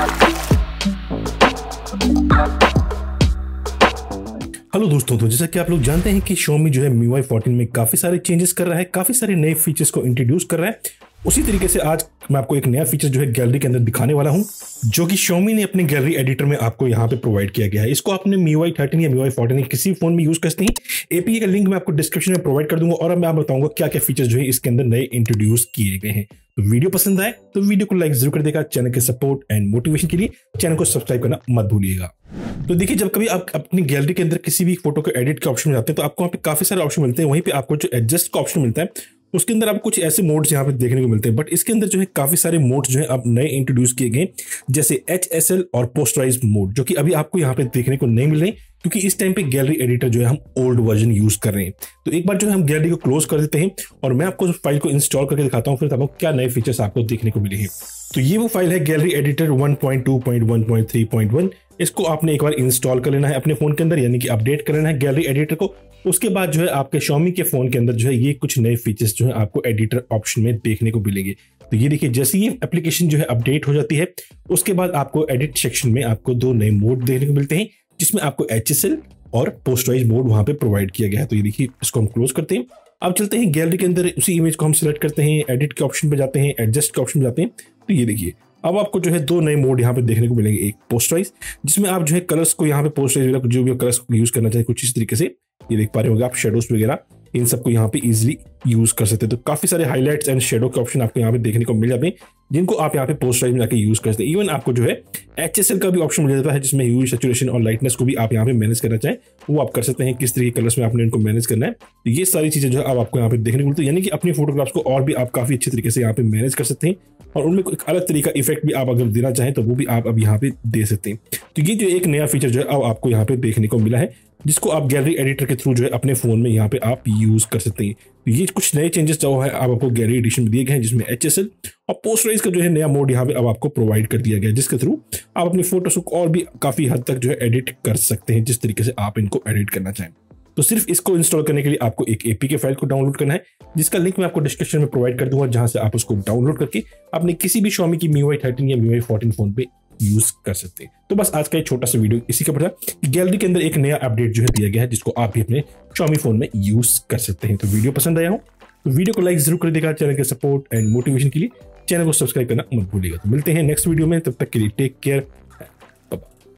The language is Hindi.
हेलो दोस्तों तो जैसा कि आप लोग जानते हैं कि में जो है MIUI 14 में काफ़ी सारे चेंजेस कर रहा है काफ़ी सारे नए फीचर्स को इंट्रोड्यूस कर रहा है उसी तरीके से आज मैं आपको एक नया फीचर जो है गैलरी के अंदर दिखाने वाला हूँ जो कि शोमी ने अपने गैलरी एडिटर में आपको यहाँ पे प्रोवाइड किया गया है इसको आपने मीवाई थर्टीन या मीवाई फोर्टीन किसी फोन में यूज कर सकते हैं एपीए का लिंक मैं आपको डिस्क्रिप्शन में प्रोवाइड कर दूंगा और मैं आप बताऊंगा क्या क्या फीचर जो है इसके अंदर नए इंट्रोड्यूस किए गए हैं तो वीडियो पसंद आए तो वीडियो को लाइक जरूर कर देगा चैनल के सपोर्ट एंड मोटिवेशन के लिए चैनल को सब्सक्राइब करना मत भूलिएगा तो देखिए जब कभी आप अपनी गैलरी के अंदर किसी भी फोटो को एडिट के ऑप्शन में जाते हैं तो आपको वहाँ पे काफी सारे ऑप्शन मिलते हैं वहीं पे आपको जो एडजस्ट का ऑप्शन मिलता है उसके अंदर आप कुछ ऐसे मोड्स यहाँ पे देखने को मिलते हैं बट इसके अंदर जो है काफ़ी सारे मोड्स जो है अब नए इंट्रोड्यूस किए गए जैसे एच एस एल और पोस्टराइज मोड जो कि अभी आपको यहाँ पे देखने को नहीं मिल रहे क्योंकि इस टाइम पे गैलरी एडिटर जो है हम ओल्ड वर्जन यूज कर रहे हैं तो एक बार जो है हम गैलरी को क्लोज कर देते हैं और मैं आपको फाइल को इंस्टॉल करके दिखाता हूँ फिर आपको क्या नए फीचर्स आपको देखने को मिले हैं तो ये वो फाइल है गैलरी एडिटर 1.2.1.3.1 इसको आपने एक बार इंस्टॉल कर लेना है अपने फोन के अंदर यानी कि अपडेट कर लेना है गैलरी एडिटर को उसके बाद जो है आपके शॉमी के फ़ोन के अंदर जो है ये कुछ नए फीचर्स जो है आपको एडिटर ऑप्शन में देखने को मिलेंगे तो ये देखिए जैसे ये एप्लीकेशन जो है अपडेट हो जाती है उसके बाद आपको एडिट सेक्शन में आपको दो नए मोड देखने को मिलते हैं जिसमें आपको एच और पोस्टराइज मोड वहां पे प्रोवाइड किया गया है तो ये देखिए इसको हम क्लोज करते हैं अब चलते हैं गैलरी के अंदर उसी इमेज को हम सिलेक्ट करते हैं एडिट के ऑप्शन पे जाते हैं एडजस्ट के ऑप्शन पे जाते हैं तो ये देखिए अब आपको जो है दो नए मोड यहाँ पे देखने को मिलेंगे एक पोस्टराइज जिसमें आप जो है कलर्स को यहाँ पे पोस्टराइज जो भी कलर्स यूज करना चाहिए कुछ इस तरीके से ये देख पा रहे होंगे आप शेडोज वगैरह इन सबको यहाँ पे इजिली यूज कर सकते हैं तो काफी सारे हाईलाइट्स एंड शेडो के ऑप्शन आपको यहाँ पे देखने को मिल जाते हैं जिनको आप यहाँ पे पोस्ट में जाकर यूज कर सकते हैं इवन आपको जो है एच का भी ऑप्शन मिल जाता है जिसमें यू सेचुरेशन और लाइटनेस को भी आप यहाँ पे मैनेज करना चाहें वो आप कर सकते हैं किस तरीके कलर्स में आपने इनको मैनेज करना है तो ये सारी चीजें जो है आप आपको यहाँ पे देखने को मिलती है यानी कि अपनी फोटोग्राफ्स को और भी आप काफी अच्छे तरीके से यहाँ पे मैनेज कर सकते हैं और उनमें एक अलग तरीका इफेक्ट भी आप अगर देना चाहें तो वो भी आप अब यहाँ पे दे सकते हैं तो ये जो एक नया फीचर जो है अब आपको यहाँ पे देखने को मिला है जिसको आप गैलरी एडिटर के थ्रू जो है अपने फ़ोन में यहाँ पे आप यूज़ कर सकते हैं तो ये कुछ नए चेंजेस जो है आप आपको गैलरी एडिशन में दिए गए हैं जिसमें एच और पोस्टराइज का जो है नया मोड यहाँ पे अब आपको प्रोवाइड कर दिया गया है जिसके थ्रू आप अपने फोटोस को और भी काफ़ी हद तक जो है एडिट कर सकते हैं जिस तरीके से आप इनको एडिट करना चाहें तो सिर्फ इसको इंस्टॉल करने के लिए आपको एक एपी के फाइल को डाउनलोड करना है जिसका लिंक मैं आपको डिस्क्रिप्शन में प्रोवाइड कर दूंगा जहां से आप उसको डाउनलोड करके अपने किसी भी शॉमी की मीवाई थर्टीन या मीवाई फोर्टीन फोन पे यूज कर सकते हैं तो बस आज का एक छोटा सा वीडियो इसी का पड़ा गैलरी के अंदर एक नया अपडेट जो है दिया गया है जिसको आप भी अपने शॉमी फोन में यूज कर सकते हैं तो वीडियो पसंद आया हो तो वीडियो को लाइक जरूर कर देगा चैनल के सपोर्ट एंड मोटिवेशन के लिए चैनल को सब्सक्राइब करना मत भूलिएगा तो मिलते हैं नेक्स्ट वीडियो में तब तक के लिए टेक केयर